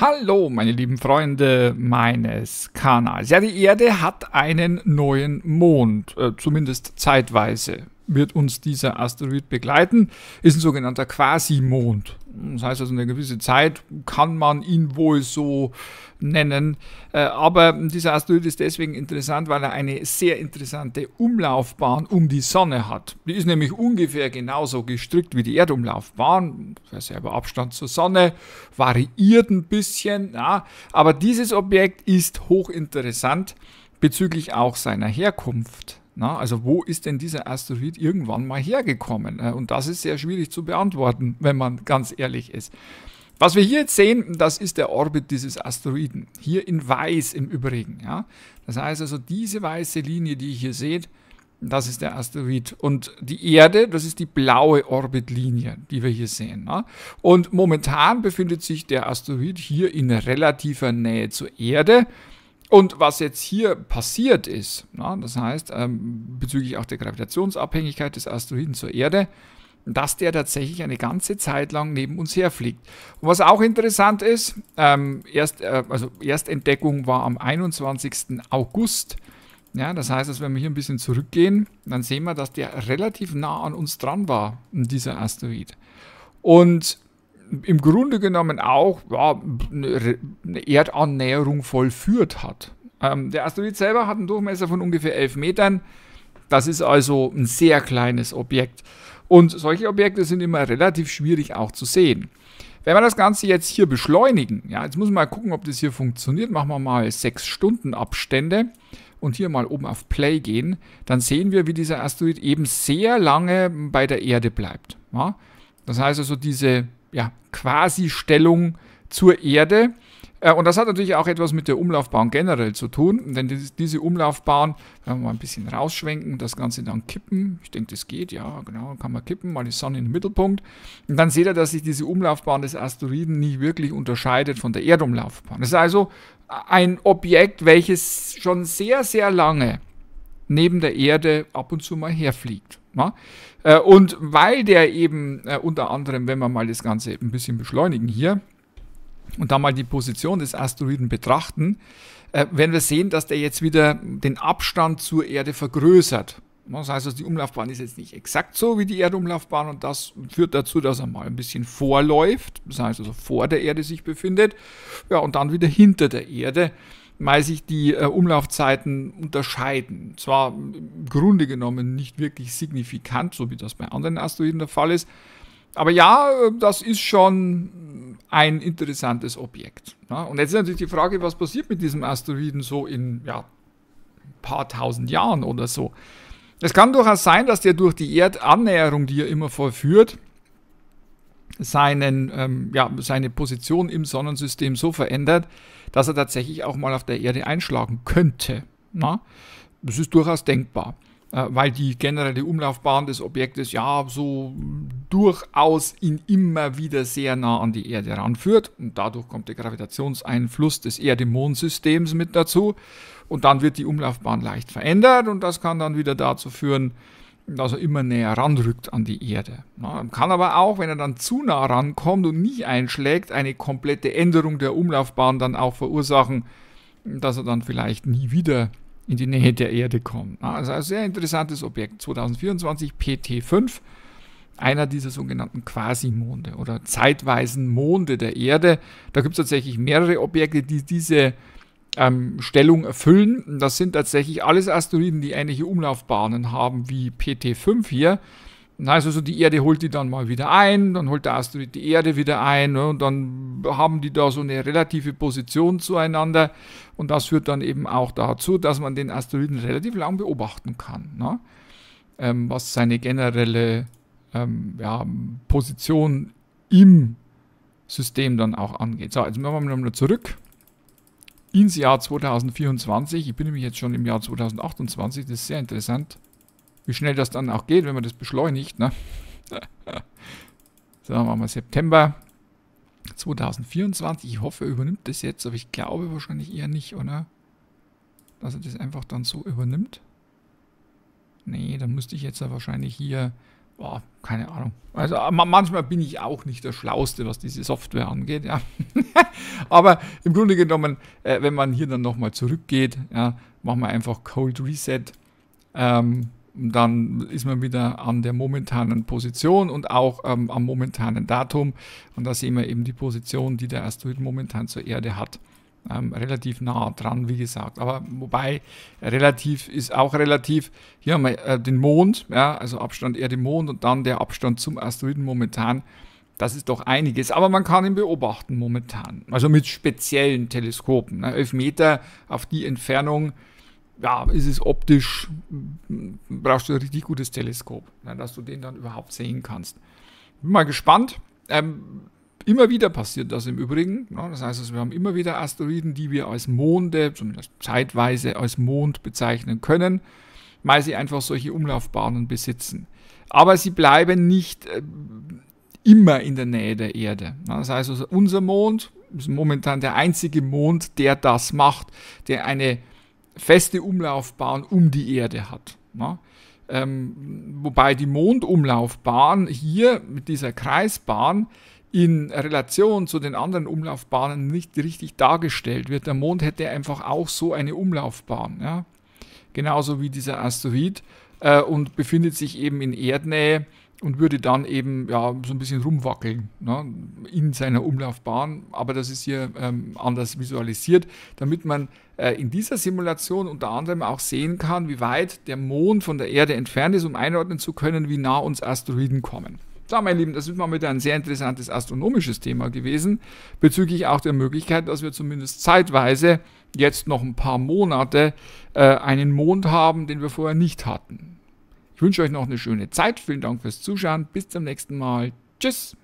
Hallo, meine lieben Freunde meines Kanals. Ja, die Erde hat einen neuen Mond, äh, zumindest zeitweise wird uns dieser Asteroid begleiten. Ist ein sogenannter Quasi-Mond. Das heißt also, eine gewisse Zeit kann man ihn wohl so nennen. Äh, aber dieser Asteroid ist deswegen interessant, weil er eine sehr interessante Umlaufbahn um die Sonne hat. Die ist nämlich ungefähr genauso gestrickt wie die Erdumlaufbahn. Derselbe Abstand zur Sonne, variiert ein bisschen. Ja. Aber dieses Objekt ist hochinteressant bezüglich auch seiner Herkunft. Na, also wo ist denn dieser Asteroid irgendwann mal hergekommen? Äh, und das ist sehr schwierig zu beantworten, wenn man ganz ehrlich ist. Was wir hier jetzt sehen, das ist der Orbit dieses Asteroiden. Hier in weiß im Übrigen. Ja? Das heißt also, diese weiße Linie, die ihr hier seht, das ist der Asteroid. Und die Erde, das ist die blaue Orbitlinie, die wir hier sehen. Ne? Und momentan befindet sich der Asteroid hier in relativer Nähe zur Erde. Und was jetzt hier passiert ist, na, das heißt ähm, bezüglich auch der Gravitationsabhängigkeit des Asteroiden zur Erde, dass der tatsächlich eine ganze Zeit lang neben uns herfliegt. Und was auch interessant ist, ähm, erst, äh, also Erstentdeckung war am 21. August. Ja, das heißt, dass wenn wir hier ein bisschen zurückgehen, dann sehen wir, dass der relativ nah an uns dran war, dieser Asteroid. Und im Grunde genommen auch ja, eine Erdannäherung vollführt hat. Ähm, der Asteroid selber hat einen Durchmesser von ungefähr 11 Metern. Das ist also ein sehr kleines Objekt. Und solche Objekte sind immer relativ schwierig auch zu sehen. Wenn wir das Ganze jetzt hier beschleunigen, ja, jetzt muss man mal gucken, ob das hier funktioniert. Machen wir mal 6 Stunden Abstände und hier mal oben auf Play gehen, dann sehen wir, wie dieser Asteroid eben sehr lange bei der Erde bleibt. Ja? Das heißt also, diese ja, quasi Stellung zur Erde. Äh, und das hat natürlich auch etwas mit der Umlaufbahn generell zu tun, denn diese Umlaufbahn, wenn wir mal ein bisschen rausschwenken, das Ganze dann kippen, ich denke, das geht, ja, genau, kann man kippen, mal die Sonne in den Mittelpunkt. Und dann seht ihr, dass sich diese Umlaufbahn des Asteroiden nicht wirklich unterscheidet von der Erdumlaufbahn. Das ist also ein Objekt, welches schon sehr, sehr lange neben der Erde ab und zu mal herfliegt. Na? Äh, und weil der eben äh, unter anderem, wenn wir mal das Ganze ein bisschen beschleunigen hier und da mal die Position des Asteroiden betrachten, äh, werden wir sehen, dass der jetzt wieder den Abstand zur Erde vergrößert. Das heißt, also die Umlaufbahn ist jetzt nicht exakt so wie die Erdumlaufbahn und das führt dazu, dass er mal ein bisschen vorläuft, das heißt also vor der Erde sich befindet, ja, und dann wieder hinter der Erde weil sich die äh, Umlaufzeiten unterscheiden. Zwar im Grunde genommen nicht wirklich signifikant, so wie das bei anderen Asteroiden der Fall ist, aber ja, äh, das ist schon ein interessantes Objekt. Ja, ne? und jetzt ist natürlich die Frage, was passiert mit diesem Asteroiden so in ja, ein paar tausend Jahren oder so. Es kann durchaus sein, dass der durch die Erdannäherung, die er immer vollführt, seinen, ähm, ja, seine Position im Sonnensystem so verändert, dass er tatsächlich auch mal auf der Erde einschlagen könnte. Na? Das ist durchaus denkbar, äh, weil die generelle Umlaufbahn des Objektes ja so durchaus ihn immer wieder sehr nah an die Erde ranführt und dadurch kommt der Gravitationseinfluss des Erde-Mond-Systems mit dazu und dann wird die Umlaufbahn leicht verändert und das kann dann wieder dazu führen, dass er immer näher ranrückt an die Erde. Kann aber auch, wenn er dann zu nah rankommt und nicht einschlägt, eine komplette Änderung der Umlaufbahn dann auch verursachen, dass er dann vielleicht nie wieder in die Nähe der Erde kommt. Also ein sehr interessantes Objekt, 2024 PT5, einer dieser sogenannten Quasimonde oder zeitweisen Monde der Erde. Da gibt es tatsächlich mehrere Objekte, die diese ähm, Stellung erfüllen. Das sind tatsächlich alles Asteroiden, die ähnliche Umlaufbahnen haben wie PT5 hier. Also so die Erde holt die dann mal wieder ein, dann holt der Asteroid die Erde wieder ein ne, und dann haben die da so eine relative Position zueinander und das führt dann eben auch dazu, dass man den Asteroiden relativ lang beobachten kann, ne, ähm, was seine generelle ähm, ja, Position im System dann auch angeht. So, jetzt machen wir mal zurück ins Jahr 2024. Ich bin nämlich jetzt schon im Jahr 2028. Das ist sehr interessant, wie schnell das dann auch geht, wenn man das beschleunigt. Ne? so, machen wir September 2024. Ich hoffe, er übernimmt das jetzt, aber ich glaube wahrscheinlich eher nicht, oder? Dass er das einfach dann so übernimmt. Nee, dann müsste ich jetzt ja wahrscheinlich hier boah, keine Ahnung. Also äh, manchmal bin ich auch nicht der Schlauste, was diese Software angeht, ja. Aber im Grunde genommen, äh, wenn man hier dann nochmal zurückgeht, ja, machen wir einfach Cold Reset. Ähm, dann ist man wieder an der momentanen Position und auch ähm, am momentanen Datum. Und da sehen wir eben die Position, die der Asteroid momentan zur Erde hat ähm, relativ nah dran, wie gesagt. Aber wobei äh, relativ ist auch relativ. Hier haben wir äh, den Mond, ja, also Abstand Erde Mond und dann der Abstand zum Asteroiden momentan. Das ist doch einiges, aber man kann ihn beobachten momentan. Also mit speziellen Teleskopen. Ne? 11 Meter auf die Entfernung, ja, ist es optisch, hm, brauchst du ein richtig gutes Teleskop, ne, dass du den dann überhaupt sehen kannst. Bin mal gespannt. Ähm, Immer wieder passiert das im Übrigen. Ne? Das heißt, also, wir haben immer wieder Asteroiden, die wir als Monde, zumindest zeitweise als Mond bezeichnen können, weil sie einfach solche Umlaufbahnen besitzen. Aber sie bleiben nicht äh, immer in der Nähe der Erde. Ne? Das heißt, also unser Mond ist momentan der einzige Mond, der das macht, der eine feste Umlaufbahn um die Erde hat. Ne? Ähm, wobei die Mondumlaufbahn hier mit dieser Kreisbahn in Relation zu den anderen Umlaufbahnen nicht richtig dargestellt wird. Der Mond hätte einfach auch so eine Umlaufbahn, ja? genauso wie dieser Asteroid äh, und befindet sich eben in Erdnähe und würde dann eben ja, so ein bisschen rumwackeln ne, in seiner Umlaufbahn. Aber das ist hier ähm, anders visualisiert, damit man äh, in dieser Simulation unter anderem auch sehen kann, wie weit der Mond von der Erde entfernt ist, um einordnen zu können, wie nah uns Asteroiden kommen. So, meine Lieben, das ist mal wieder ein sehr interessantes astronomisches Thema gewesen, bezüglich auch der Möglichkeit, dass wir zumindest zeitweise jetzt noch ein paar Monate äh, einen Mond haben, den wir vorher nicht hatten. Ich wünsche euch noch eine schöne Zeit. Vielen Dank fürs Zuschauen. Bis zum nächsten Mal. Tschüss.